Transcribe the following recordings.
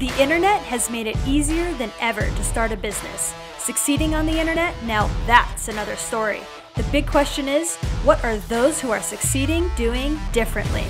The internet has made it easier than ever to start a business. Succeeding on the internet? Now that's another story. The big question is what are those who are succeeding doing differently?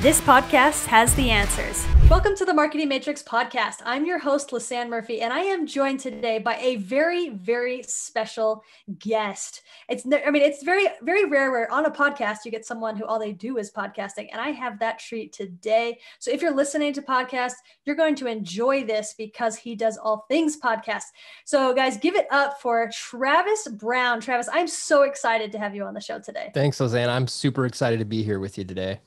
This podcast has the answers. Welcome to the Marketing Matrix podcast. I'm your host, Lisanne Murphy, and I am joined today by a very, very special guest. It's, I mean, it's very, very rare where on a podcast you get someone who all they do is podcasting, and I have that treat today. So if you're listening to podcasts, you're going to enjoy this because he does all things podcast. So guys, give it up for Travis Brown. Travis, I'm so excited to have you on the show today. Thanks, Lisanne. I'm super excited to be here with you today.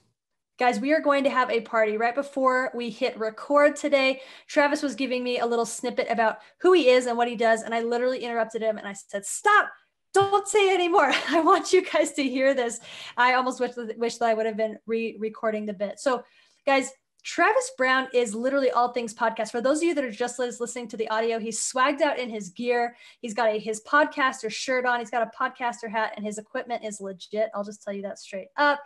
Guys, we are going to have a party right before we hit record today. Travis was giving me a little snippet about who he is and what he does, and I literally interrupted him and I said, Stop, don't say anymore. I want you guys to hear this. I almost wish, wish that I would have been re recording the bit. So, guys, Travis Brown is literally all things podcast. For those of you that are just listening to the audio, he's swagged out in his gear. He's got a, his podcaster shirt on. He's got a podcaster hat, and his equipment is legit. I'll just tell you that straight up.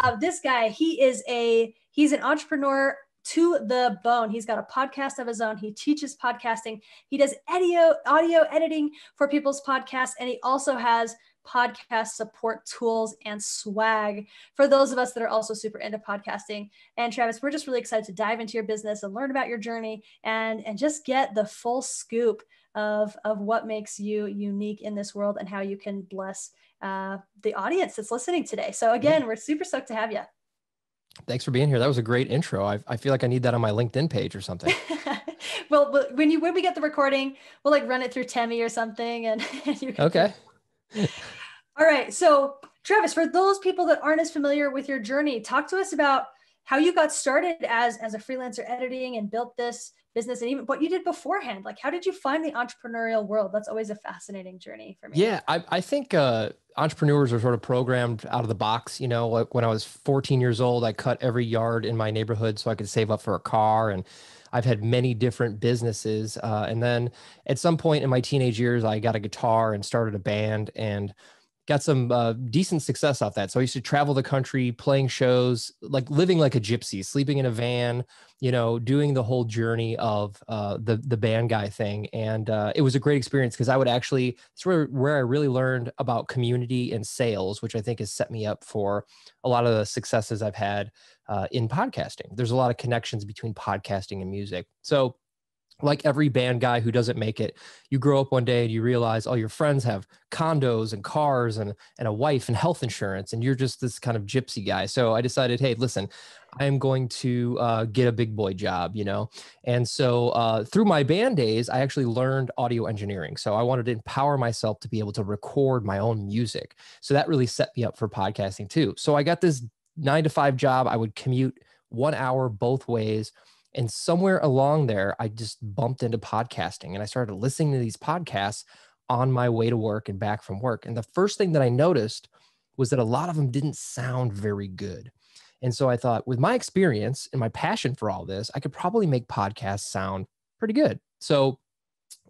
Uh, this guy, he is a he's an entrepreneur, to the bone. He's got a podcast of his own. He teaches podcasting. He does audio audio editing for people's podcasts, and he also has podcast support tools and swag for those of us that are also super into podcasting. And Travis, we're just really excited to dive into your business and learn about your journey and and just get the full scoop of of what makes you unique in this world and how you can bless uh, the audience that's listening today. So again, we're super stoked to have you. Thanks for being here. That was a great intro. I, I feel like I need that on my LinkedIn page or something. well, when you when we get the recording, we'll like run it through Temmie or something, and, you can okay. All right, so Travis, for those people that aren't as familiar with your journey, talk to us about how you got started as as a freelancer editing and built this business and even what you did beforehand like how did you find the entrepreneurial world that's always a fascinating journey for me yeah i, I think uh, entrepreneurs are sort of programmed out of the box you know like when i was 14 years old i cut every yard in my neighborhood so i could save up for a car and I've had many different businesses. Uh, and then at some point in my teenage years, I got a guitar and started a band. And got some uh, decent success off that. So I used to travel the country playing shows, like living like a gypsy, sleeping in a van, you know, doing the whole journey of uh, the the band guy thing. And uh, it was a great experience because I would actually it's where where I really learned about community and sales, which I think has set me up for a lot of the successes I've had uh, in podcasting. There's a lot of connections between podcasting and music. So like every band guy who doesn't make it you grow up one day and you realize all oh, your friends have condos and cars and and a wife and health insurance and you're just this kind of gypsy guy so i decided hey listen i am going to uh, get a big boy job you know and so uh, through my band days i actually learned audio engineering so i wanted to empower myself to be able to record my own music so that really set me up for podcasting too so i got this nine to five job i would commute one hour both ways and somewhere along there, I just bumped into podcasting and I started listening to these podcasts on my way to work and back from work. And the first thing that I noticed was that a lot of them didn't sound very good. And so I thought, with my experience and my passion for all this, I could probably make podcasts sound pretty good. So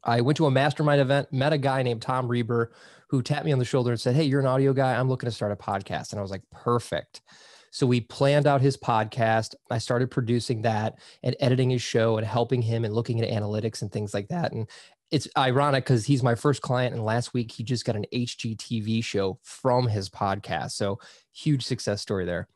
I went to a mastermind event, met a guy named Tom Reber who tapped me on the shoulder and said, Hey, you're an audio guy. I'm looking to start a podcast. And I was like, Perfect. So we planned out his podcast. I started producing that and editing his show and helping him and looking at analytics and things like that. And it's ironic because he's my first client. And last week he just got an HGTV show from his podcast. So huge success story there.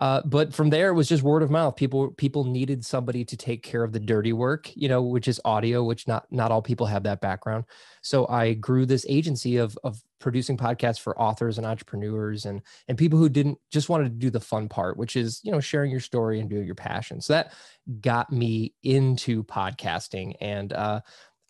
Uh, but from there, it was just word of mouth. People people needed somebody to take care of the dirty work, you know, which is audio, which not not all people have that background. So I grew this agency of of producing podcasts for authors and entrepreneurs and and people who didn't just wanted to do the fun part, which is you know sharing your story and doing your passion. So that got me into podcasting and. Uh,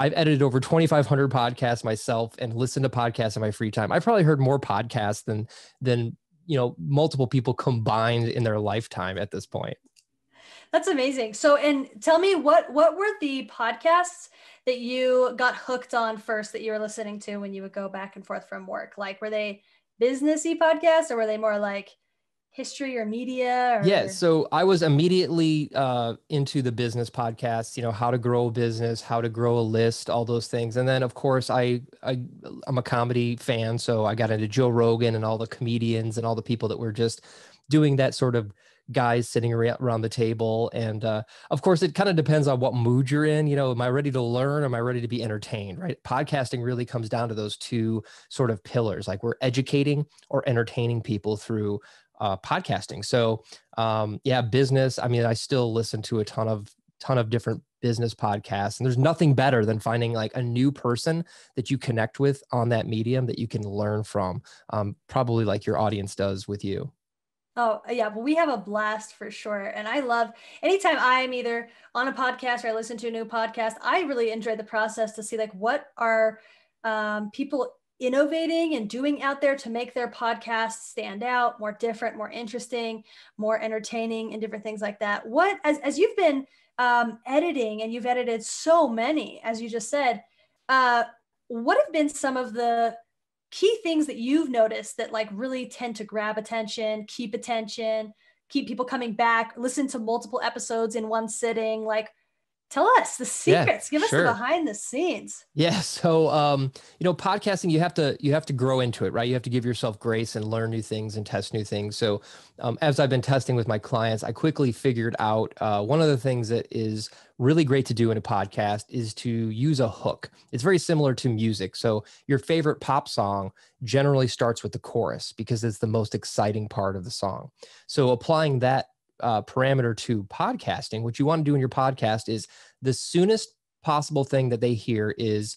I've edited over 2,500 podcasts myself and listened to podcasts in my free time. I have probably heard more podcasts than than you know multiple people combined in their lifetime at this point that's amazing so and tell me what what were the podcasts that you got hooked on first that you were listening to when you would go back and forth from work like were they businessy podcasts or were they more like history or media? Or... Yeah. So I was immediately uh, into the business podcasts, you know, how to grow a business, how to grow a list, all those things. And then, of course, I, I I'm a comedy fan. So I got into Joe Rogan and all the comedians and all the people that were just doing that sort of guys sitting around the table. And uh, of course, it kind of depends on what mood you're in. You know, am I ready to learn? Am I ready to be entertained? Right. Podcasting really comes down to those two sort of pillars like we're educating or entertaining people through uh, podcasting. So um, yeah, business. I mean, I still listen to a ton of ton of different business podcasts, and there's nothing better than finding like a new person that you connect with on that medium that you can learn from. Um, probably like your audience does with you. Oh yeah, well we have a blast for sure. And I love anytime I'm either on a podcast or I listen to a new podcast, I really enjoy the process to see like what are um, people innovating and doing out there to make their podcasts stand out more different more interesting more entertaining and different things like that what as, as you've been um, editing and you've edited so many as you just said uh, what have been some of the key things that you've noticed that like really tend to grab attention keep attention keep people coming back listen to multiple episodes in one sitting like tell us the secrets yeah, give sure. us the behind the scenes yeah so um, you know podcasting you have to you have to grow into it right you have to give yourself grace and learn new things and test new things so um, as i've been testing with my clients i quickly figured out uh, one of the things that is really great to do in a podcast is to use a hook it's very similar to music so your favorite pop song generally starts with the chorus because it's the most exciting part of the song so applying that uh, parameter to podcasting, what you want to do in your podcast is the soonest possible thing that they hear is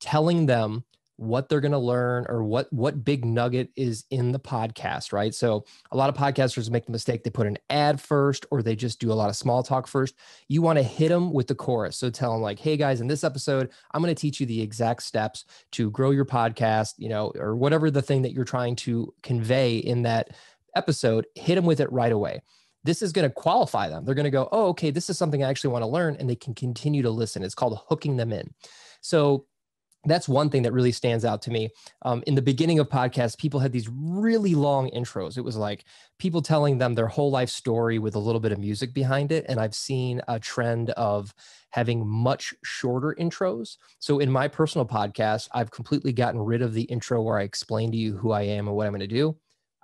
telling them what they're going to learn or what what big nugget is in the podcast right so a lot of podcasters make the mistake they put an ad first or they just do a lot of small talk first you want to hit them with the chorus so tell them like hey guys in this episode i'm going to teach you the exact steps to grow your podcast you know or whatever the thing that you're trying to convey in that episode hit them with it right away this is going to qualify them. They're going to go, oh, okay, this is something I actually want to learn. And they can continue to listen. It's called hooking them in. So that's one thing that really stands out to me. Um, in the beginning of podcasts, people had these really long intros. It was like people telling them their whole life story with a little bit of music behind it. And I've seen a trend of having much shorter intros. So in my personal podcast, I've completely gotten rid of the intro where I explain to you who I am and what I'm going to do.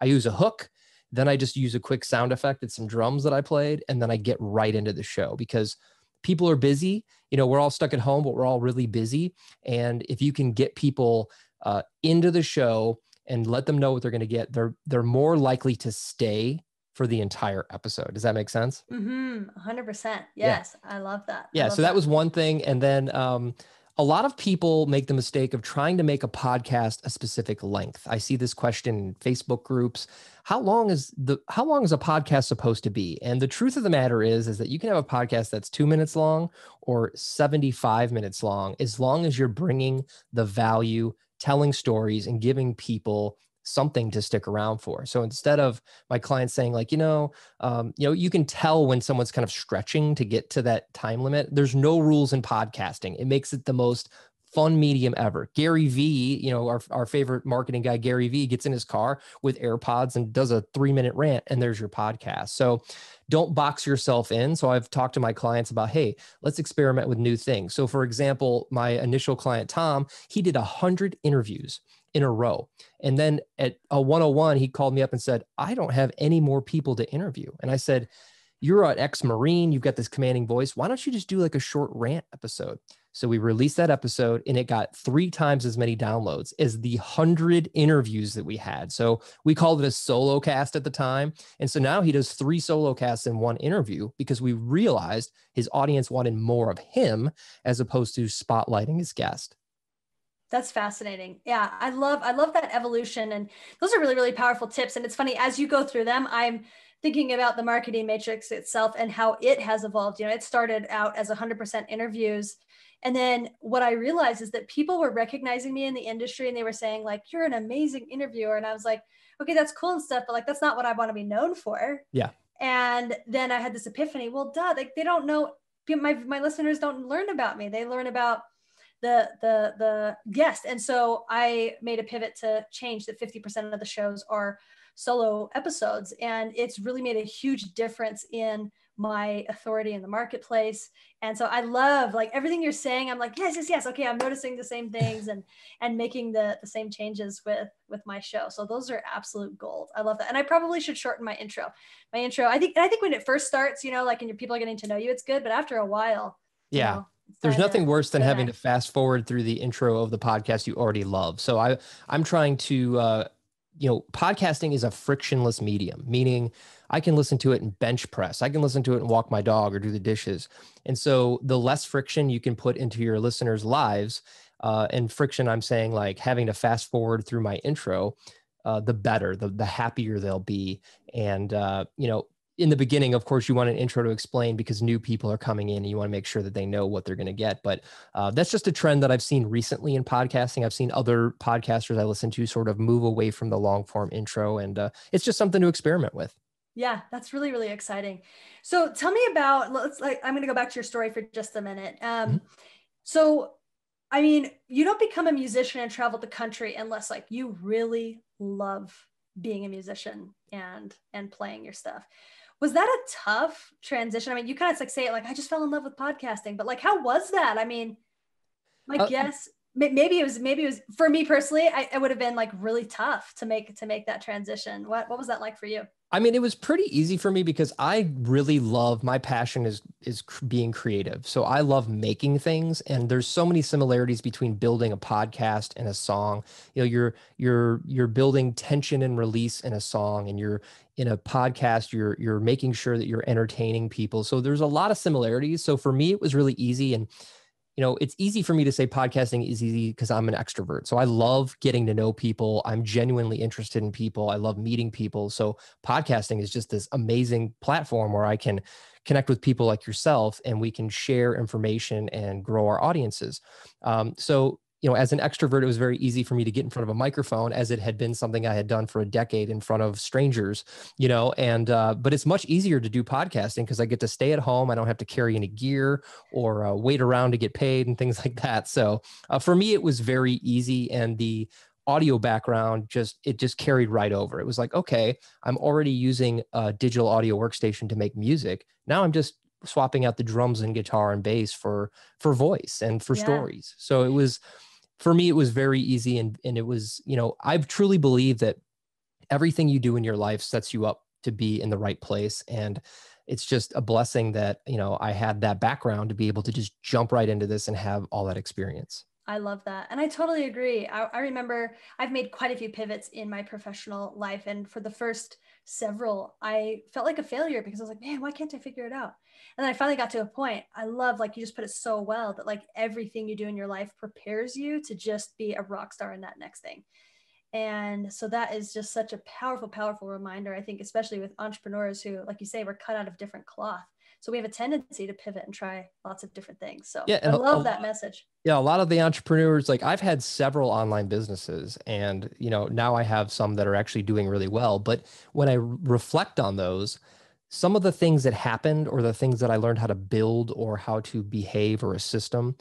I use a hook then I just use a quick sound effect and some drums that I played, and then I get right into the show because people are busy. You know, we're all stuck at home, but we're all really busy. And if you can get people uh, into the show and let them know what they're going to get, they're they're more likely to stay for the entire episode. Does that make sense? Mm-hmm. 100%. Yes. Yeah. I love that. Yeah. Love so that, that was one thing. And then um, a lot of people make the mistake of trying to make a podcast a specific length. I see this question in Facebook groups. How long is the how long is a podcast supposed to be? And the truth of the matter is is that you can have a podcast that's 2 minutes long or 75 minutes long as long as you're bringing the value, telling stories and giving people something to stick around for. So instead of my clients saying like, you know, um, you know, you can tell when someone's kind of stretching to get to that time limit. There's no rules in podcasting. It makes it the most fun medium ever. Gary V, you know, our, our favorite marketing guy, Gary V gets in his car with AirPods and does a three minute rant and there's your podcast. So don't box yourself in. So I've talked to my clients about, hey, let's experiment with new things. So for example, my initial client, Tom, he did a hundred interviews in a row. And then at a 101, he called me up and said, I don't have any more people to interview. And I said, You're an ex Marine, you've got this commanding voice. Why don't you just do like a short rant episode? So we released that episode and it got three times as many downloads as the hundred interviews that we had. So we called it a solo cast at the time. And so now he does three solo casts in one interview because we realized his audience wanted more of him as opposed to spotlighting his guest that's fascinating yeah i love i love that evolution and those are really really powerful tips and it's funny as you go through them i'm thinking about the marketing matrix itself and how it has evolved you know it started out as 100% interviews and then what i realized is that people were recognizing me in the industry and they were saying like you're an amazing interviewer and i was like okay that's cool and stuff but like that's not what i want to be known for yeah and then i had this epiphany well duh like they don't know my my listeners don't learn about me they learn about the the the guest. And so I made a pivot to change that 50% of the shows are solo episodes, and it's really made a huge difference in my authority in the marketplace and so i love like everything you're saying i'm like yes yes yes okay i'm noticing the same things and and making the the same changes with with my show so those are absolute gold i love that and i probably should shorten my intro my intro i think i think when it first starts you know like and your people are getting to know you it's good but after a while yeah you know, there's uh, nothing worse than having to fast forward through the intro of the podcast you already love. So I I'm trying to uh, you know podcasting is a frictionless medium, meaning I can listen to it and bench press. I can listen to it and walk my dog or do the dishes. And so the less friction you can put into your listeners' lives, uh, and friction I'm saying like having to fast forward through my intro, uh, the better, the the happier they'll be. And uh, you know in the beginning, of course, you want an intro to explain because new people are coming in and you want to make sure that they know what they're going to get. But uh, that's just a trend that I've seen recently in podcasting. I've seen other podcasters I listen to sort of move away from the long form intro, and uh, it's just something to experiment with. Yeah, that's really really exciting. So tell me about let's like I'm going to go back to your story for just a minute. Mm-hmm. Um, mm-hmm. So, I mean, you don't become a musician and travel the country unless like you really love being a musician and and playing your stuff was that a tough transition? I mean, you kind of like say it like I just fell in love with podcasting, but like how was that? I mean, my uh, guess maybe it was maybe it was for me personally, I, it would have been like really tough to make to make that transition. What what was that like for you? I mean, it was pretty easy for me because I really love my passion is is being creative. So I love making things, and there's so many similarities between building a podcast and a song. You know, you're you're you're building tension and release in a song, and you're in a podcast. You're you're making sure that you're entertaining people. So there's a lot of similarities. So for me, it was really easy, and you know, it's easy for me to say podcasting is easy because I'm an extrovert. So I love getting to know people. I'm genuinely interested in people. I love meeting people. So podcasting is just this amazing platform where I can connect with people like yourself and we can share information and grow our audiences. Um, so you know, as an extrovert, it was very easy for me to get in front of a microphone as it had been something I had done for a decade in front of strangers, you know, and, uh, but it's much easier to do podcasting because I get to stay at home. I don't have to carry any gear or uh, wait around to get paid and things like that. So uh, for me, it was very easy. And the, audio background just it just carried right over it was like okay i'm already using a digital audio workstation to make music now i'm just swapping out the drums and guitar and bass for for voice and for yeah. stories so it was for me, it was very easy. And, and it was, you know, I've truly believed that everything you do in your life sets you up to be in the right place. And it's just a blessing that, you know, I had that background to be able to just jump right into this and have all that experience. I love that. And I totally agree. I, I, remember I've made quite a few pivots in my professional life. And for the first several, I felt like a failure because I was like, man, why can't I figure it out? And then I finally got to a point I love, like you just put it so well, that like everything you do in your life prepares you to just be a rock star in that next thing. And so that is just such a powerful, powerful reminder, I think, especially with entrepreneurs who, like you say, were cut out of different cloth. So we have a tendency to pivot and try lots of different things. So yeah, I love a, that message. Yeah, a lot of the entrepreneurs, like I've had several online businesses, and you know now I have some that are actually doing really well. But when I reflect on those, some of the things that happened or the things that I learned how to build or how to behave or a system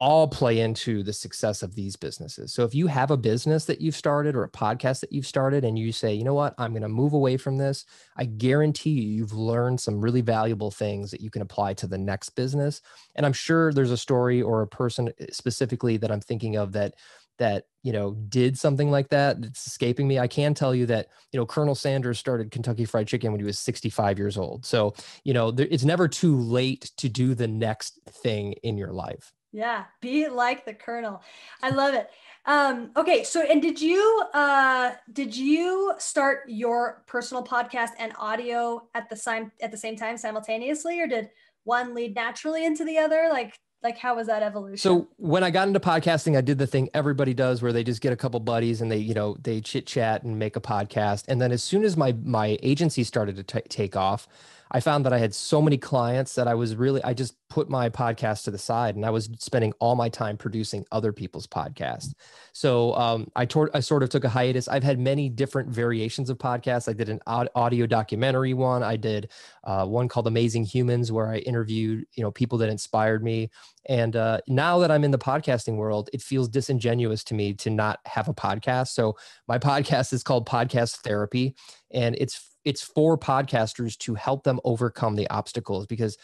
all play into the success of these businesses. So if you have a business that you've started or a podcast that you've started and you say, you know what, I'm going to move away from this, I guarantee you, you've learned some really valuable things that you can apply to the next business. And I'm sure there's a story or a person eh, specifically that I'm thinking of that that you know did something like that it's escaping me i can tell you that you know colonel sanders started kentucky fried chicken when he was 65 years old so you know there, it's never too late to do the next thing in your life yeah be like the colonel i love it um okay so and did you uh did you start your personal podcast and audio at the same at the same time simultaneously or did one lead naturally into the other like like how was that evolution so when i got into podcasting i did the thing everybody does where they just get a couple buddies and they you know they chit chat and make a podcast and then as soon as my my agency started to t- take off I found that I had so many clients that I was really, I just put my podcast to the side and I was spending all my time producing other people's podcasts. So um, I, tor- I sort of took a hiatus. I've had many different variations of podcasts. I did an audio documentary one. I did uh, one called Amazing Humans where I interviewed, you know, people that inspired me. And uh, now that I'm in the podcasting world, it feels disingenuous to me to not have a podcast. So my podcast is called Podcast Therapy and it's it's for podcasters to help them overcome the obstacles because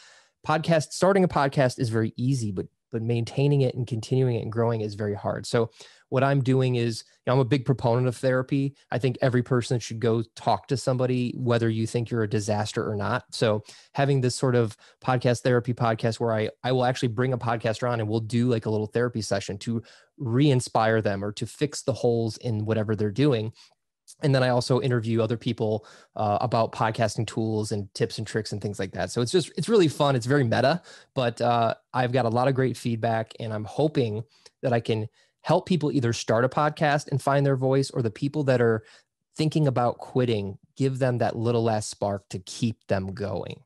podcast starting a podcast is very easy, but but maintaining it and continuing it and growing is very hard. So what I'm doing is you know, I'm a big proponent of therapy. I think every person should go talk to somebody, whether you think you're a disaster or not. So having this sort of podcast therapy podcast where I, I will actually bring a podcaster on and we'll do like a little therapy session to re-inspire them or to fix the holes in whatever they're doing and then I also interview other people uh, about podcasting tools and tips and tricks and things like that. So it's just it's really fun. It's very meta, but uh, I've got a lot of great feedback, and I'm hoping that I can help people either start a podcast and find their voice, or the people that are thinking about quitting, give them that little last spark to keep them going.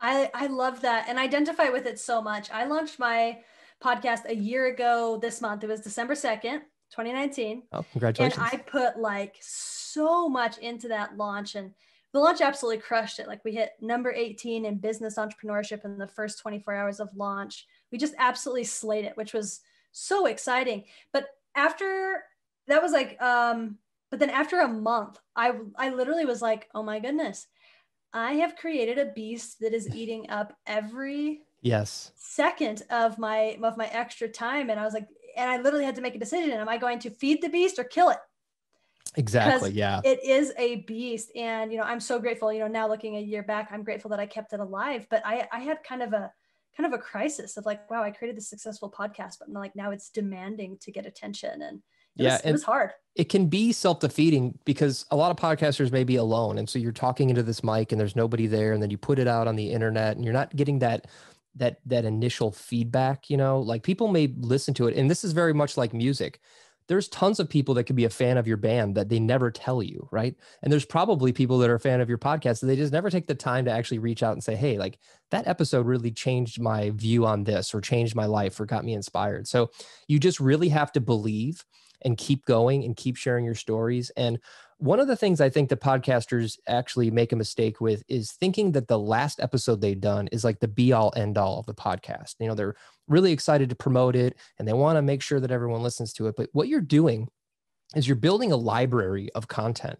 I I love that and identify with it so much. I launched my podcast a year ago this month. It was December second. 2019. Oh, congratulations. And I put like so so much into that launch and the launch absolutely crushed it. Like we hit number 18 in business entrepreneurship in the first 24 hours of launch. We just absolutely slayed it, which was so exciting. But after that was like, um, but then after a month, I I literally was like, oh my goodness, I have created a beast that is eating up every yes second of my of my extra time. And I was like, and I literally had to make a decision. Am I going to feed the beast or kill it? Exactly. Yeah. It is a beast. And, you know, I'm so grateful, you know, now looking a year back, I'm grateful that I kept it alive, but I, I had kind of a, kind of a crisis of like, wow, I created this successful podcast, but like now it's demanding to get attention. And it yeah, was, it was hard. It can be self defeating because a lot of podcasters may be alone. And so you're talking into this mic and there's nobody there. And then you put it out on the internet and you're not getting that that that initial feedback you know like people may listen to it and this is very much like music there's tons of people that could be a fan of your band that they never tell you, right? And there's probably people that are a fan of your podcast that they just never take the time to actually reach out and say, hey, like that episode really changed my view on this or changed my life or got me inspired. So you just really have to believe and keep going and keep sharing your stories. And one of the things I think the podcasters actually make a mistake with is thinking that the last episode they've done is like the be all end all of the podcast. You know, they're really excited to promote it and they want to make sure that everyone listens to it. But what you're doing is you're building a library of content.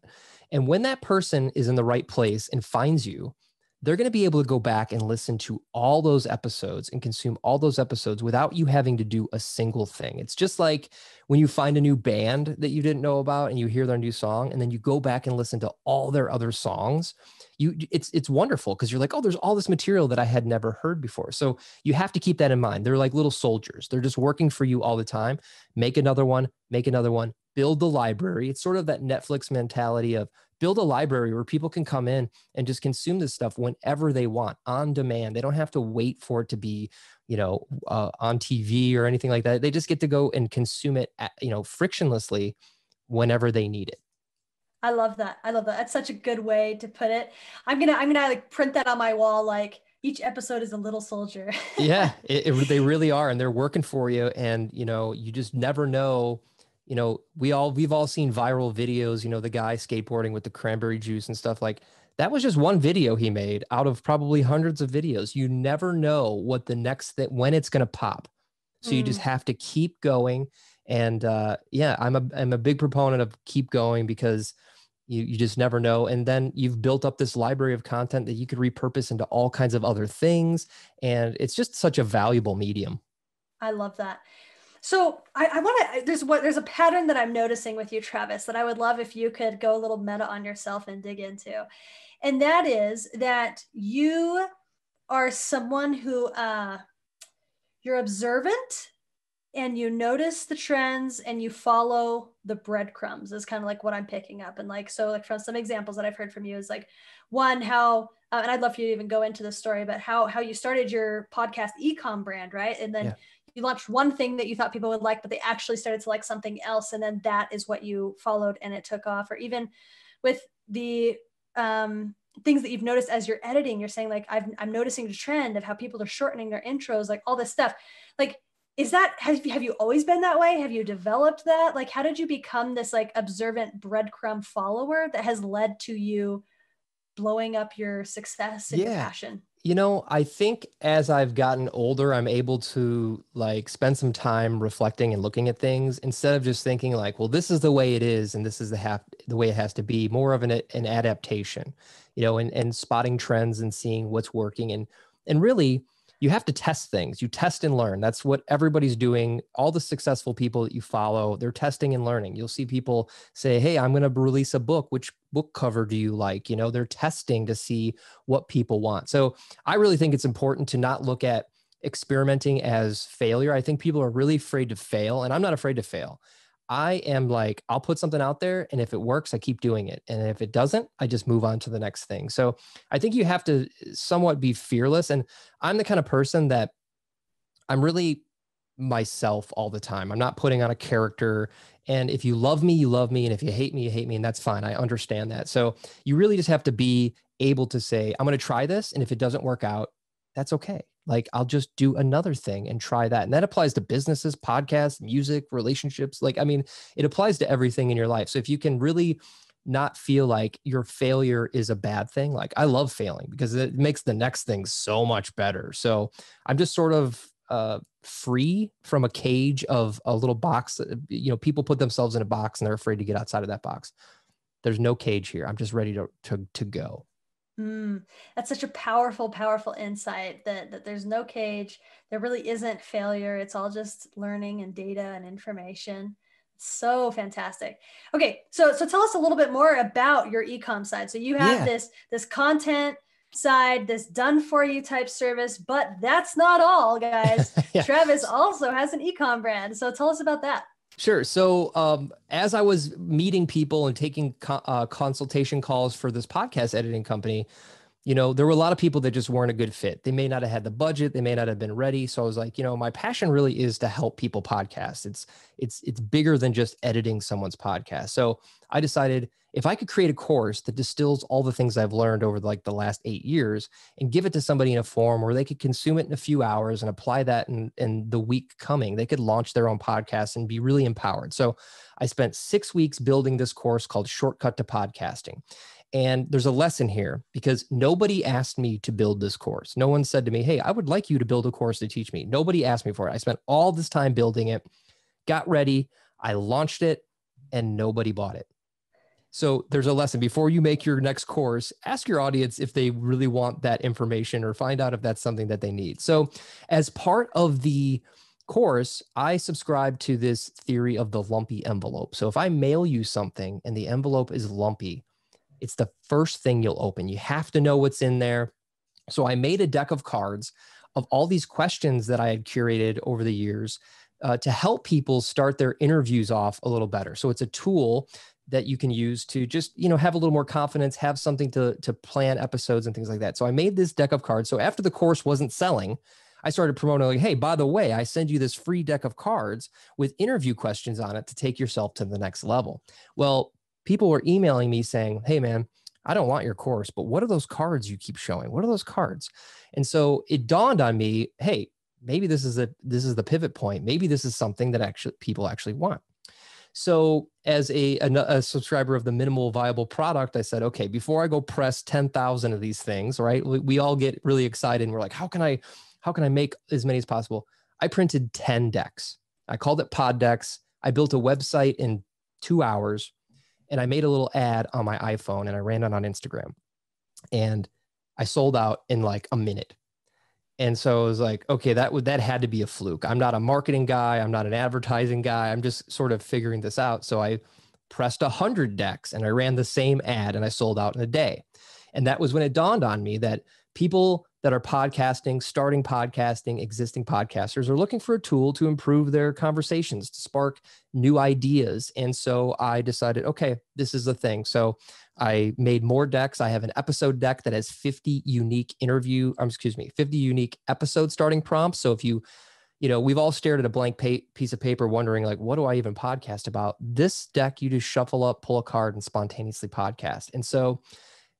And when that person is in the right place and finds you, they're going to be able to go back and listen to all those episodes and consume all those episodes without you having to do a single thing. It's just like when you find a new band that you didn't know about and you hear their new song and then you go back and listen to all their other songs. You it's it's wonderful because you're like, "Oh, there's all this material that I had never heard before." So, you have to keep that in mind. They're like little soldiers. They're just working for you all the time. Make another one, make another one, build the library. It's sort of that Netflix mentality of build a library where people can come in and just consume this stuff whenever they want on demand they don't have to wait for it to be you know uh, on tv or anything like that they just get to go and consume it at, you know frictionlessly whenever they need it i love that i love that that's such a good way to put it i'm gonna i'm gonna like print that on my wall like each episode is a little soldier yeah it, it, they really are and they're working for you and you know you just never know you know, we all we've all seen viral videos, you know, the guy skateboarding with the cranberry juice and stuff like that was just one video he made out of probably hundreds of videos. You never know what the next that when it's going to pop. So mm. you just mm. have to keep going and uh yeah, I'm a I'm a big proponent of keep going because you, you just never know and then you've built up this library of content that you could repurpose into all kinds of other things and it's just such a valuable medium i love that so I, I want to. There's what there's a pattern that I'm noticing with you, Travis, that I would love if you could go a little meta on yourself and dig into, and that is that you are someone who uh, you're observant and you notice the trends and you follow the breadcrumbs is kind of like what I'm picking up. And like, so like from some examples that I've heard from you is like one, how, uh, and I'd love for you to even go into the story, but how, how you started your podcast ecom brand, right. And then yeah you launched one thing that you thought people would like, but they actually started to like something else. And then that is what you followed and it took off. Or even with the um, things that you've noticed as you're editing, you're saying, like, I've, I'm noticing the trend of how people are shortening their intros, like all this stuff. Like, is that have you, have you always been that way have you developed that like how did you become this like observant breadcrumb follower that has led to you blowing up your success and yeah. your passion you know, I think as I've gotten older, I'm able to like spend some time reflecting and looking at things instead of just thinking like, well, this is the way it is and this is the half the way it has to be, more of an an adaptation, you know, and and spotting trends and seeing what's working and and really you have to test things. You test and learn. That's what everybody's doing. All the successful people that you follow, they're testing and learning. You'll see people say, Hey, I'm going to release a book. Which book cover do you like? You know, they're testing to see what people want. So I really think it's important to not look at experimenting as failure. I think people are really afraid to fail, and I'm not afraid to fail. I am like, I'll put something out there. And if it works, I keep doing it. And if it doesn't, I just move on to the next thing. So I think you have to uh, somewhat be fearless. And I'm the kind of person that I'm really myself all the time. I'm not putting on a character. And if you love me, you love me. And if you hate me, you hate me. And that's fine. I understand that. So you really just have to be able to say, I'm going to try this. And if it doesn't work out, that's okay like I'll just do another thing and try that. And that applies to businesses, podcasts, music, relationships. Like, I mean, it applies to everything in your life. So if you can really not feel like your failure is a bad thing, like I love failing because it makes the next thing so much better. So I'm just sort of uh, free from a cage of a little box. You know, people put themselves in a box and they're afraid to get outside of that box. There's no cage here. I'm just ready to, to, to go. Mm, that's such a powerful, powerful insight that, that there's no cage. There really isn't failure. It's all just learning and data and information. So fantastic. Okay, so so tell us a little bit more about your ecom side. So you have yeah. this this content side, this done for you type service, but that's not all, guys. yeah. Travis also has an ecom brand. So tell us about that. Sure. So, um, as I was meeting people and taking co- uh, consultation calls for this podcast editing company, you know, there were a lot of people that just weren't a good fit. They may not have had the budget, they may not have been ready. So I was like, you know, my passion really is to help people podcast. It's it's it's bigger than just editing someone's podcast. So I decided if I could create a course that distills all the things I've learned over like the last eight years and give it to somebody in a form where they could consume it in a few hours and apply that in, in the week coming, they could launch their own podcast and be really empowered. So I spent six weeks building this course called Shortcut to Podcasting. And there's a lesson here because nobody asked me to build this course. No one said to me, Hey, I would like you to build a course to teach me. Nobody asked me for it. I spent all this time building it, got ready, I launched it, and nobody bought it. So there's a lesson. Before you make your next course, ask your audience if they really want that information or find out if that's something that they need. So, as part of the course, I subscribe to this theory of the lumpy envelope. So, if I mail you something and the envelope is lumpy, it's the first thing you'll open. You have to know what's in there. So I made a deck of cards of all these questions that I had curated over the years uh, to help people start their interviews off a little better. So it's a tool that you can use to just you know have a little more confidence, have something to to plan episodes and things like that. So I made this deck of cards. So after the course wasn't selling, I started promoting like, hey, by the way, I send you this free deck of cards with interview questions on it to take yourself to the next level. Well, people were emailing me saying, Hey, man, I don't want your course, but what are those cards you keep showing? What are those cards? And so it dawned on me, hey, maybe this is the this is the pivot point. Maybe this is something that actually people actually want. So as a, a, a subscriber of the minimal viable product, I said, okay, before I go press 10,000 of these things, right? We, we all get really excited and we're like, how can I, how can I make as many as possible? I printed 10 decks. I called it pod decks. I built a website in two hours and I made a little ad on my iPhone and I ran it on Instagram and I sold out in like a minute. And so I was like, okay, that would that had to be a fluke. I'm not a marketing guy, I'm not an advertising guy. I'm just sort of figuring this out. So I pressed 100 decks and I ran the same ad and I sold out in a day. And that was when it dawned on me that people that are podcasting, starting podcasting, existing podcasters are looking for a tool to improve their conversations, to spark new ideas. And so I decided, okay, this is the thing. So I made more decks. I have an episode deck that has 50 unique interview, um, excuse me, 50 unique episode starting prompts. So if you, you know, we've all stared at a blank pa- piece of paper wondering, like, what do I even podcast about? This deck, you just shuffle up, pull a card, and spontaneously podcast. And so,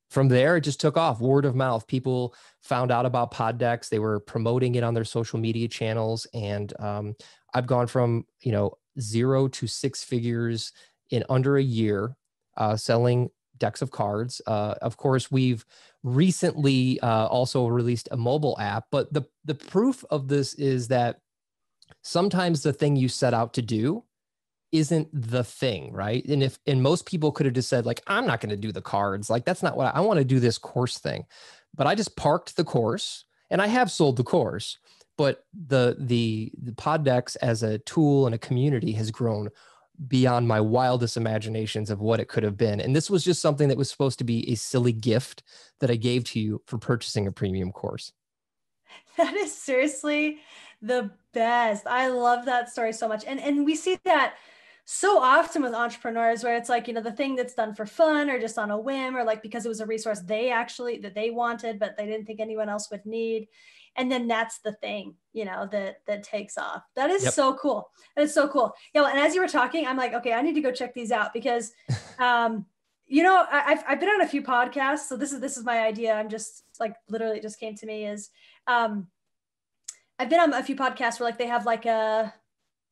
from there, it just took off word of mouth. People found out about decks. They were promoting it on their social media channels. And um, I've gone from, you know, zero to six figures in under a year uh, selling decks of cards. Uh, of course, we've recently uh, also released a mobile app, but the, the proof of this is that sometimes the thing you set out to do isn't the thing, right? And if and most people could have just said like I'm not going to do the cards. Like that's not what I, I want to do this course thing. But I just parked the course and I have sold the course, but the the the pod decks as a tool and a community has grown beyond my wildest imaginations of what it could have been. And this was just something that was supposed to be a silly gift that I gave to you for purchasing a premium course. That is seriously the best. I love that story so much. And and we see that so often with entrepreneurs where it's like you know the thing that's done for fun or just on a whim or like because it was a resource they actually that they wanted but they didn't think anyone else would need and then that's the thing you know that that takes off that is yep. so cool that is so cool yeah well, and as you were talking i'm like okay i need to go check these out because um you know I, have I've been on a few podcasts so this is this is my idea i'm just like literally it just came to me is um i've been on a few podcasts where like they have like a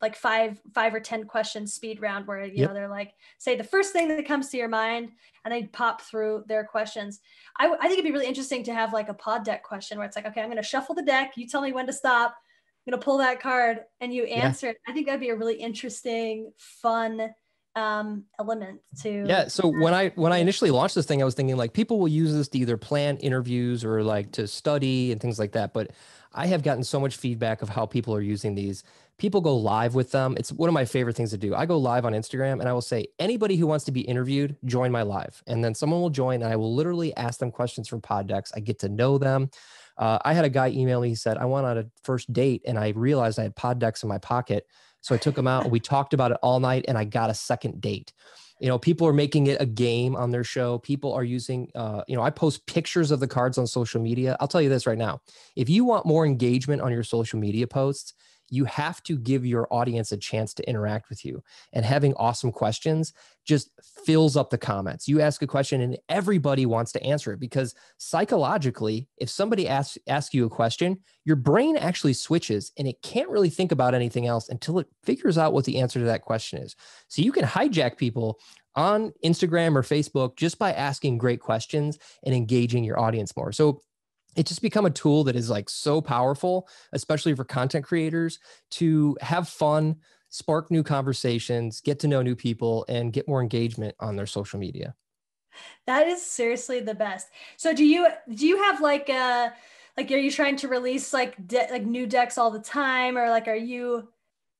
like five five or ten questions speed round where you yep. know they're like say the first thing that comes to your mind and they pop through their questions I, I think it'd be really interesting to have like a pod deck question where it's like okay i'm going to shuffle the deck you tell me when to stop i'm going to pull that card and you answer yeah. it i think that'd be a really interesting fun um, element to yeah so when i when i initially launched this thing i was thinking like people will use this to either plan interviews or like to study and things like that but i have gotten so much feedback of how people are using these people go live with them. It's one of my favorite things to do. I go live on Instagram and I will say, anybody who wants to be interviewed, join my live. And then someone will join and I will literally ask them questions from pod decks. I get to know them. Uh, I had a guy email me, he said, I went on a first date and I realized I had pod decks in my pocket. So I took them out and we talked about it all night and I got a second date you know people are making it a game on their show people are using uh, you know i post pictures of the cards on social media i'll tell you this right now if you want more engagement on your social media posts you have to give your audience a chance to interact with you. And having awesome questions just fills up the comments. You ask a question and everybody wants to answer it because psychologically, if somebody asks asks you a question, your brain actually switches and it can't really think about anything else until it figures out what the answer to that question is. So you can hijack people on Instagram or Facebook just by asking great questions and engaging your audience more. So it's just become a tool that is like so powerful, especially for content creators to have fun, spark new conversations, get to know new people, and get more engagement on their social media. That is seriously the best. So do you do you have like a like are you trying to release like de- like new decks all the time or like are you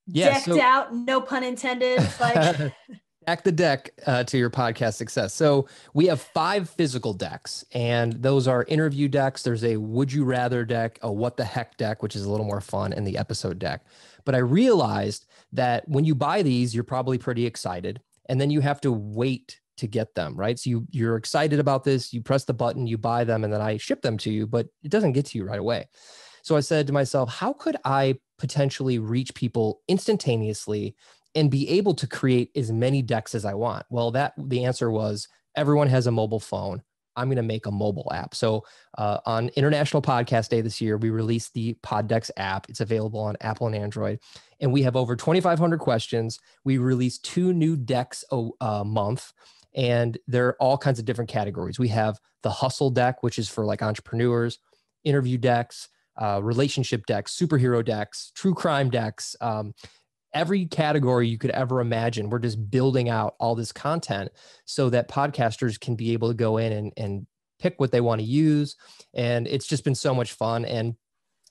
yeah, decked so- out? No pun intended. Like stack the deck uh, to your podcast success. So we have five physical decks, and those are interview decks. There's a would you rather deck, a what the heck deck, which is a little more fun, and the episode deck. But I realized that when you buy these, you're probably pretty excited, and then you have to wait to get them right so you you're excited about this you press the button you buy them and then i ship them to you but it doesn't get to you right away so i said to myself how could i potentially reach people instantaneously and be able to create as many decks as I want? Well, that the answer was everyone has a mobile phone. I'm going to make a mobile app. So uh, on International Podcast Day this year, we released the Poddex app. It's available on Apple and Android, and we have over 2,500 questions. We release two new decks a, a month, and there are all kinds of different categories. We have the Hustle deck, which is for like entrepreneurs, interview decks, uh, relationship decks, superhero decks, true crime decks, um, every category you could ever imagine. We're just building out all this content so that podcasters can be able to go in and, and pick what they want to use. And it's just been so much fun. And,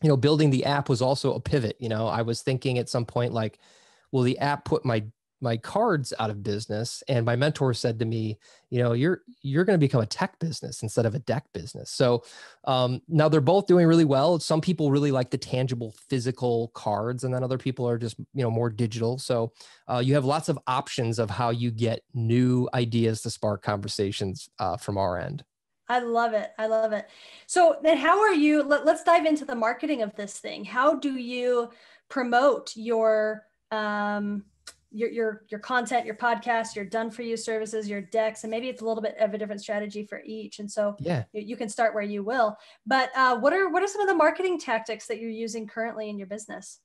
you know, building the app was also a pivot. You know, I was thinking at some point, like, will the app put my my cards out of business and my mentor said to me you know you're you're going to become a tech business instead of a deck business so um, now they're both doing really well some people really like the tangible physical cards and then other people are just you know more digital so uh, you have lots of options of how you get new ideas to spark conversations uh, from our end I love it. I love it. So then how are you let, us dive into the marketing of this thing. How do you promote your um your your your content, your podcast, your done for you services, your decks, and maybe it's a little bit of a different strategy for each. And so yeah, you, can start where you will. But uh, what are what are some of the marketing tactics that you're using currently in your business?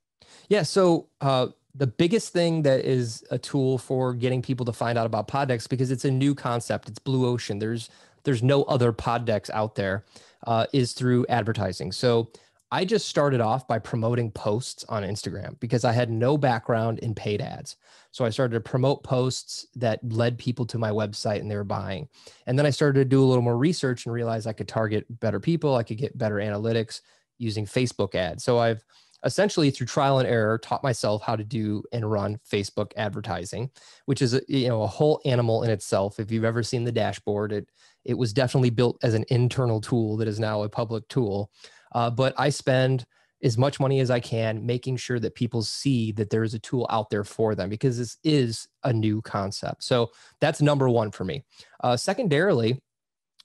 Yeah, so uh, the biggest thing that is a tool for getting people to find out about decks because it's a new concept. It's blue ocean. There's there's no other pod decks out there. Uh, is through advertising. So I just started off by promoting posts on Instagram because I had no background in paid ads. So I started to promote posts that led people to my website and they were buying. And then I started to do a little more research and realized I could target better people. I could get better analytics using Facebook ads. So I've essentially through trial and error taught myself how to do and run Facebook advertising, which is you know a whole animal in itself. If you've ever seen the dashboard, it it was definitely built as an internal tool that is now a public tool uh, but I spend as much money as I can making sure that people see that there is a tool out there for them because this is a new concept. So that's number one for me. Uh, secondarily,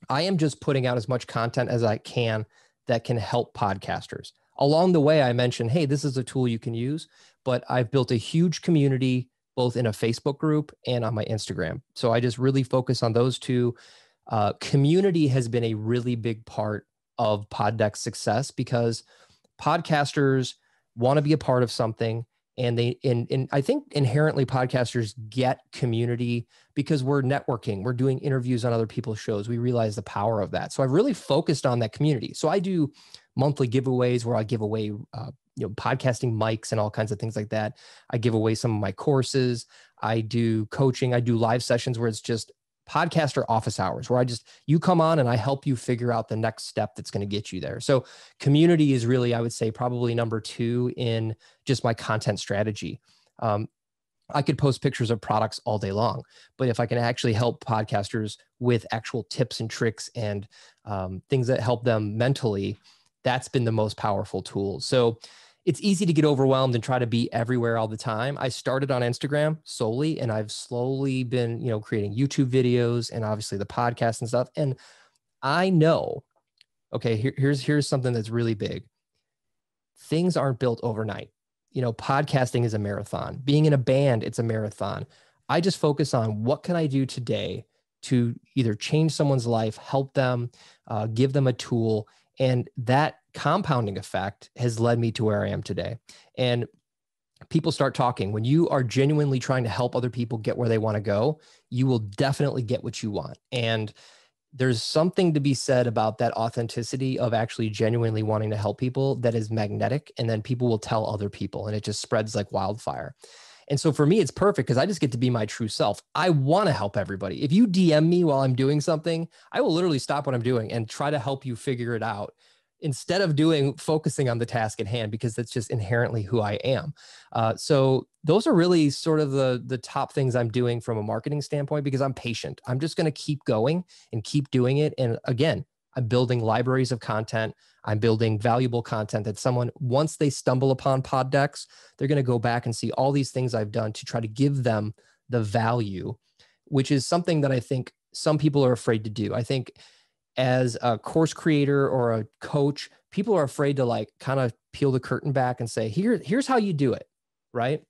I am just putting out as much content as I can that can help podcasters. Along the way, I mentioned, hey, this is a tool you can use, but I've built a huge community both in a Facebook group and on my Instagram. So I just really focus on those two. Uh, community has been a really big part of poddeck's success because podcasters want to be a part of something and they and, and i think inherently podcasters get community because we're networking we're doing interviews on other people's shows we realize the power of that so i've really focused on that community so i do monthly giveaways where i give away uh, you know podcasting mics and all kinds of things like that i give away some of my courses i do coaching i do live sessions where it's just podcast or office hours where I just, you come on and I help you figure out the next step that's going to get you there. So, community is really, I would say, probably number two in just my content strategy. Um, I could post pictures of products all day long, but if I can actually help podcasters with actual tips and tricks and um, things that help them mentally, that's been the most powerful tool. So, it's easy to get overwhelmed and try to be everywhere all the time. I started on Instagram solely and I've slowly been, you know, creating YouTube videos and obviously the podcast and stuff. And I know, okay, here, here's here's something that's really big. Things aren't built overnight. You know, podcasting is a marathon. Being in a band, it's a marathon. I just focus on what can I do today to either change someone's life, help them, uh, give them a tool, and that compounding effect has led me to where I am today. And people start talking. When you are genuinely trying to help other people get where they want to go, you will definitely get what you want. And there's something to be said about that authenticity of actually genuinely wanting to help people that is magnetic. And then people will tell other people and it just spreads like wildfire. And so for me, it's perfect because I just get to be my true self. I want to help everybody. If you DM me while I'm doing something, I will literally stop what I'm doing and try to help you figure it out instead of doing focusing on the task at hand because that's just inherently who I am. Uh, so those are really sort of the the top things I'm doing from a marketing standpoint because I'm patient. I'm just going to keep going and keep doing it. And again, I'm building libraries of content. I'm building valuable content that someone, once they stumble upon Pod decks, they're going to go back and see all these things I've done to try to give them the value, which is something that I think some people are afraid to do. I think as a course creator or a coach, people are afraid to like kind of peel the curtain back and say, here, here's how you do it. Right.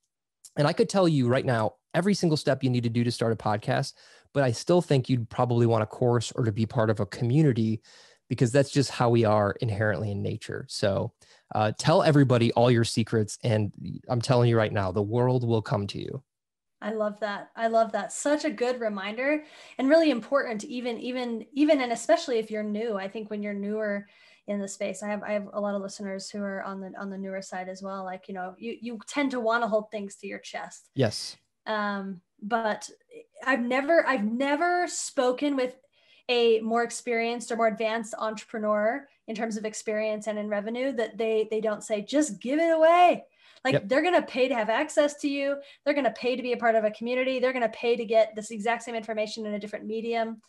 And I could tell you right now every single step you need to do to start a podcast, but I still think you'd probably want a course or to be part of a community because that's just how we are inherently in nature. So uh, tell everybody all your secrets. And I'm telling you right now, the world will come to you. I love that. I love that. Such a good reminder and really important even even even and especially if you're new. I think when you're newer in the space, I have I have a lot of listeners who are on the on the newer side as well. Like, you know, you you tend to want to hold things to your chest. Yes. Um but I've never I've never spoken with a more experienced or more advanced entrepreneur in terms of experience and in revenue that they they don't say just give it away like yep. they're going to pay to have access to you. They're going to pay to be a part of a community. They're going to pay to get this exact same information in a different medium.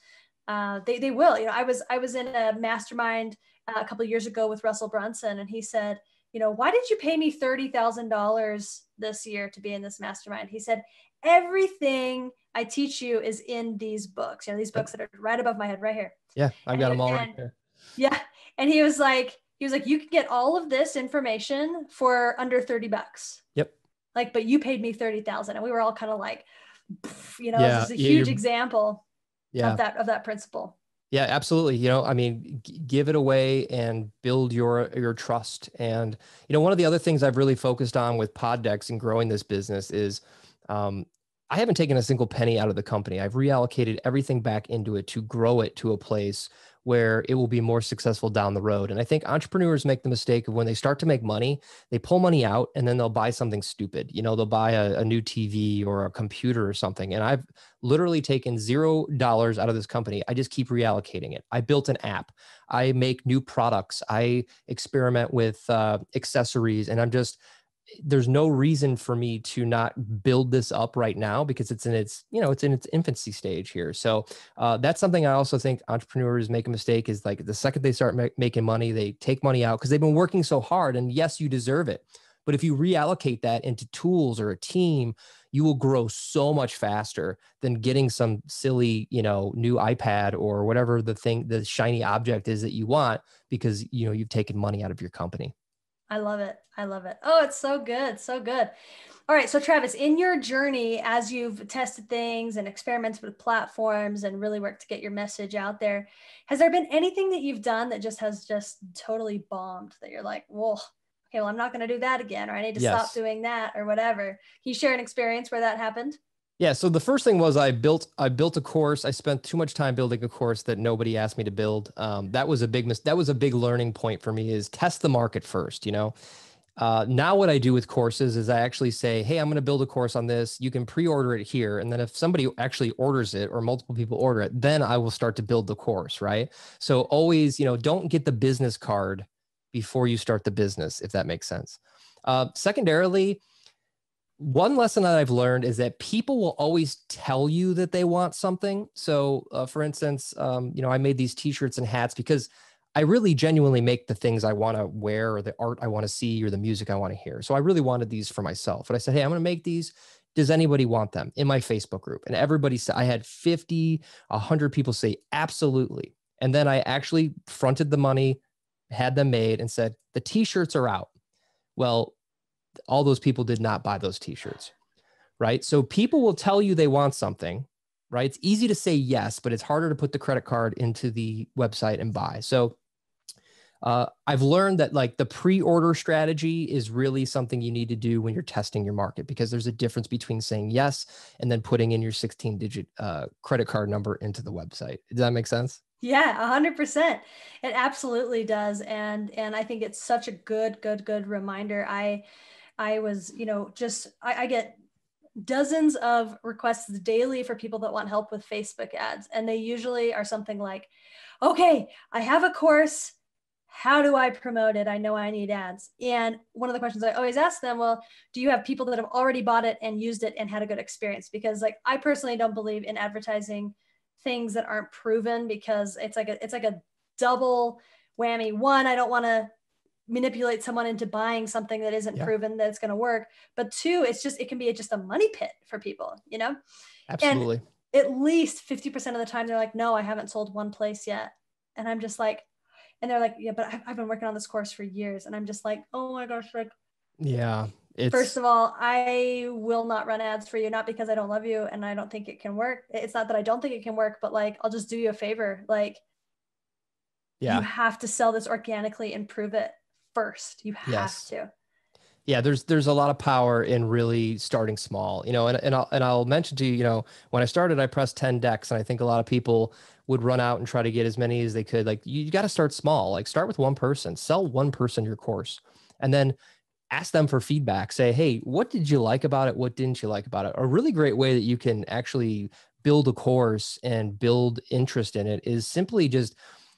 Uh, they, they will. You know, I was I was in a mastermind uh, a couple years ago with Russell Brunson, and he said, you know, why did you pay me thirty thousand dollars this year to be in this mastermind? He said, everything I teach you is in these books. You know, these books that are right above my head, right here. Yeah, I've got and, them all. here. yeah, and he was like, he was like, you can get all of this information for under 30 bucks. Yep. Like, but you paid me 30,000. And we were all kind of like, you know, yeah, this is a huge example yeah. of that, of that principle. Yeah, absolutely. You know, I mean, g- give it away and build your your trust. And you know, one of the other things I've really focused on with decks and growing this business is um, I haven't taken a single penny out of the company. I've reallocated everything back into it to grow it to a place where it will be more successful down the road. And I think entrepreneurs make the mistake of when they start to make money, they pull money out and then they'll buy something stupid. You know, they'll buy a, a new TV or a computer or something. And I've literally taken zero dollars out of this company. I just keep reallocating it. I built an app. I make new products. I experiment with uh, accessories, and I'm just there's no reason for me to not build this up right now because it's in its you know it's in its infancy stage here so uh, that's something i also think entrepreneurs make a mistake is like the second they start ma- making money they take money out because they've been working so hard and yes you deserve it but if you reallocate that into tools or a team you will grow so much faster than getting some silly you know new ipad or whatever the thing the shiny object is that you want because you know you've taken money out of your company I love it. I love it. Oh, it's so good. So good. All right. So, Travis, in your journey, as you've tested things and experimented with platforms and really worked to get your message out there, has there been anything that you've done that just has just totally bombed that you're like, whoa, okay, well, I'm not going to do that again, or I need to yes. stop doing that, or whatever? Can you share an experience where that happened? Yeah. So the first thing was I built I built a course. I spent too much time building a course that nobody asked me to build. Um, that was a big mis- that was a big learning point for me is test the market first. You know, uh, now what I do with courses is I actually say, hey, I'm going to build a course on this. You can pre-order it here, and then if somebody actually orders it or multiple people order it, then I will start to build the course. Right. So always, you know, don't get the business card before you start the business, if that makes sense. Uh, secondarily one lesson that I've learned is that people will always tell you that they want something. So, uh, for instance, um, you know, I made these T-shirts and hats because I really genuinely make the things I want to wear, or the art I want to see, or the music I want to hear. So, I really wanted these for myself, and I said, "Hey, I'm going to make these. Does anybody want them?" In my Facebook group, and everybody said, I had 50, 100 people say, "Absolutely." And then I actually fronted the money, had them made, and said, "The T-shirts are out." Well, all those people did not buy those t-shirts right so people will tell you they want something right it's easy to say yes but it's harder to put the credit card into the website and buy so uh, I've learned that like the pre-order strategy is really something you need to do when you're testing your market because there's a difference between saying yes and then putting in your 16-digit uh, credit card number into the website. Does that make sense? Yeah, hundred percent. It absolutely does, and and I think it's such a good, good, good reminder. I I was, you know, just I, I get dozens of requests daily for people that want help with Facebook ads. And they usually are something like, okay, I have a course. How do I promote it? I know I need ads. And one of the questions I always ask them, well, do you have people that have already bought it and used it and had a good experience? Because like I personally don't believe in advertising things that aren't proven because it's like a it's like a double whammy. One, I don't want to manipulate someone into buying something that isn't yeah. proven that it's going to work but two it's just it can be just a money pit for people you know absolutely and at least 50% of the time they're like no i haven't sold one place yet and i'm just like and they're like yeah but i've, I've been working on this course for years and i'm just like oh my gosh like yeah it's... first of all i will not run ads for you not because i don't love you and i don't think it can work it's not that i don't think it can work but like i'll just do you a favor like yeah. you have to sell this organically and prove it first. You have yes. to. Yeah, there's there's a lot of power in really starting small, you know. And and I'll and I'll mention to you, you know, when I started, I pressed ten decks, and I think a lot of people would run out and try to get as many as they could. Like you, you got to start small. Like start with one person, sell one person your course, and then ask them for feedback. Say, hey, what did you like about it? What didn't you like about it? A really great way that you can actually build a course and build interest in it is simply just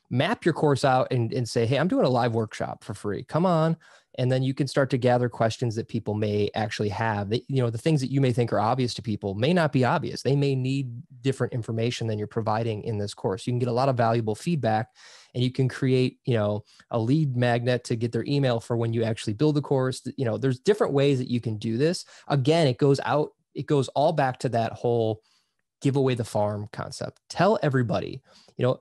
map your course out and, and say, hey, I'm doing a live workshop for free. Come on. And then you can start to gather questions that people may actually have. That, you know, the things that you may think are obvious to people may not be obvious. They may need different information than you're providing in this course. You can get a lot of valuable feedback and you can create, you know, a lead magnet to get their email for when you actually build the course. You know, there's different ways that you can do this. Again, it goes out, it goes all back to that whole give away the farm concept. Tell everybody, you know,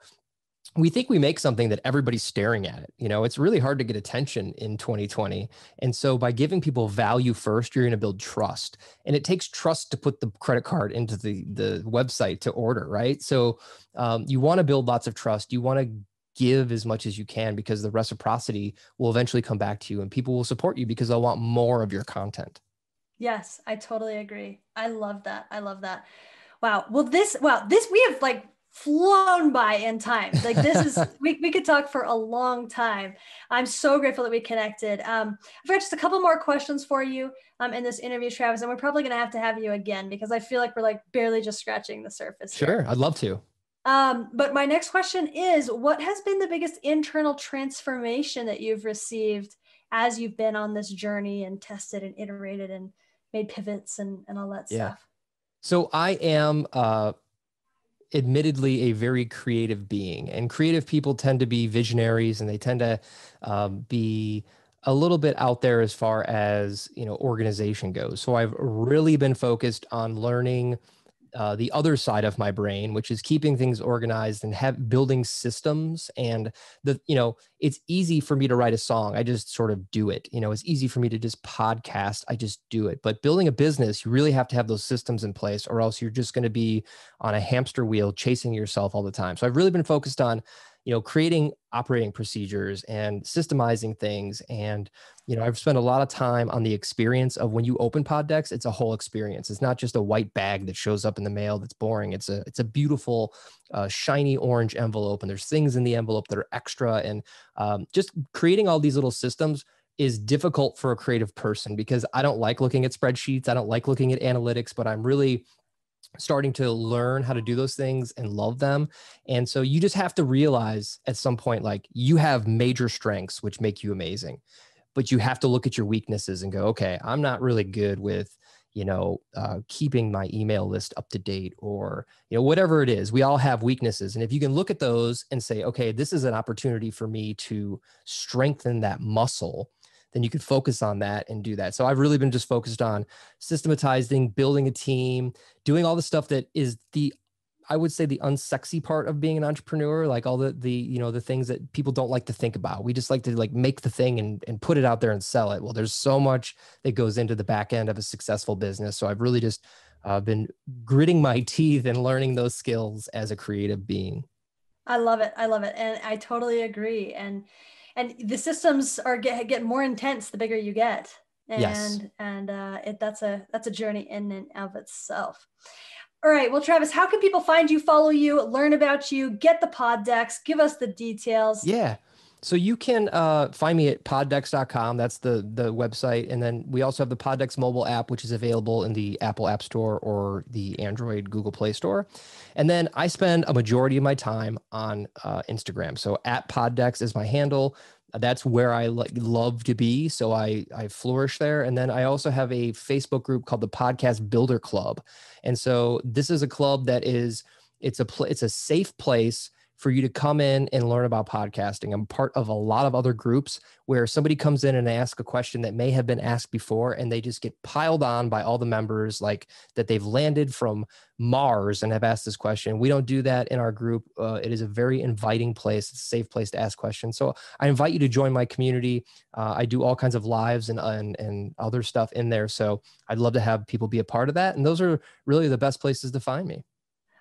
we think we make something that everybody's staring at it. You know, it's really hard to get attention in 2020. And so by giving people value first, you're going to build trust. And it takes trust to put the credit card into the the website to order, right? So um, you want to build lots of trust. You want to give as much as you can because the reciprocity will eventually come back to you and people will support you because they'll want more of your content. Yes, I totally agree. I love that. I love that. Wow. Well, this wow, this we have like flown by in time. Like this is, we, we could talk for a long time. I'm so grateful that we connected. Um, I've got just a couple more questions for you um, in this interview, Travis, and we're probably going to have to have you again because I feel like we're like barely just scratching the surface. Sure. Here. I'd love to. Um, but my next question is what has been the biggest internal transformation that you've received as you've been on this journey and tested and iterated and made pivots and, and all that yeah. stuff? So I am, uh, admittedly a very creative being, and creative people tend to be visionaries and they tend to um, be a little bit out there as far as you know organization goes. So I've really been focused on learning uh, the other side of my brain, which is keeping things organized and have building systems. And the, you know, it's easy for me to write a song. I just sort of do it. You know, it's easy for me to just podcast. I just do it. But building a business, you really have to have those systems in place, or else you're just going to be on a hamster wheel chasing yourself all the time. So I've really been focused on you know creating operating procedures and systemizing things and you know i've spent a lot of time on the experience of when you open decks it's a whole experience it's not just a white bag that shows up in the mail that's boring it's a it's a beautiful uh, shiny orange envelope and there's things in the envelope that are extra and um, just creating all these little systems is difficult for a creative person because i don't like looking at spreadsheets i don't like looking at analytics but i'm really starting to learn how to do those things and love them. And so you just have to realize at some point, like you have major strengths, which make you amazing, but you have to look at your weaknesses and go, okay, I'm not really good with, you know, uh, keeping my email list up to date or, you know, whatever it is. We all have weaknesses. And if you can look at those and say, okay, this is an opportunity for me to strengthen that muscle then you could focus on that and do that. So I've really been just focused on systematizing, building a team, doing all the stuff that is the I would say the unsexy part of being an entrepreneur, like all the the you know the things that people don't like to think about. We just like to like make the thing and and put it out there and sell it. Well, there's so much that goes into the back end of a successful business. So I've really just uh, been gritting my teeth and learning those skills as a creative being. I love it. I love it, and I totally agree. And and the systems are get, get more intense the bigger you get and yes. and uh, it that's a that's a journey in and of itself all right well travis how can people find you follow you learn about you get the pod decks give us the details yeah so you can uh, find me at poddex.com. That's the the website, and then we also have the Poddex mobile app, which is available in the Apple App Store or the Android Google Play Store. And then I spend a majority of my time on uh, Instagram. So at Poddex is my handle. That's where I like love to be, so I I flourish there. And then I also have a Facebook group called the Podcast Builder Club, and so this is a club that is it's a pl- it's a safe place for you to come in and learn about podcasting. I'm part of a lot of other groups where somebody comes in and they ask a question that may have been asked before and they just get piled on by all the members like that they've landed from Mars and have asked this question. We don't do that in our group. Uh, it is a very inviting place, it's a safe place to ask questions. So I invite you to join my community. Uh, I do all kinds of lives and, and, and other stuff in there. So I'd love to have people be a part of that. And those are really the best places to find me.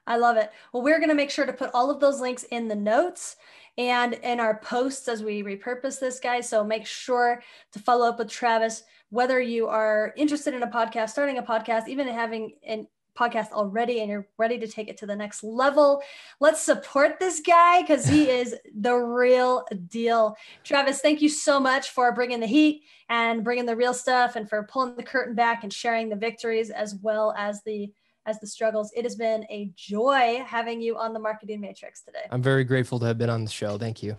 I love it. Well, we're going to make sure to put all of those links in the notes and in our posts as we repurpose this, guys. So make sure to follow up with Travis, whether you are interested in a podcast, starting a podcast, even having an podcast already and you're ready to take it to the next level. Let's support this guy because he is the real deal. Travis, thank you so much for bringing the heat and bringing the real stuff and for pulling the curtain back and sharing the victories as well as the as the struggles. It has been a joy having you on the Marketing Matrix today. I'm very grateful to have been on the show. Thank you.